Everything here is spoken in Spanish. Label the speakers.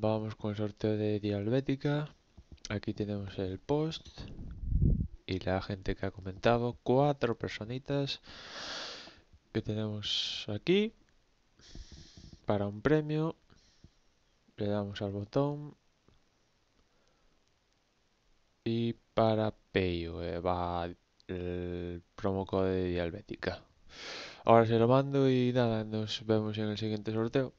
Speaker 1: vamos con el sorteo de Diabética. Aquí tenemos el post y la gente que ha comentado. Cuatro personitas que tenemos aquí para un premio. Le damos al botón. Y para Payo eh, va el promo de Diabética. Ahora se lo mando y nada, nos vemos en el siguiente sorteo.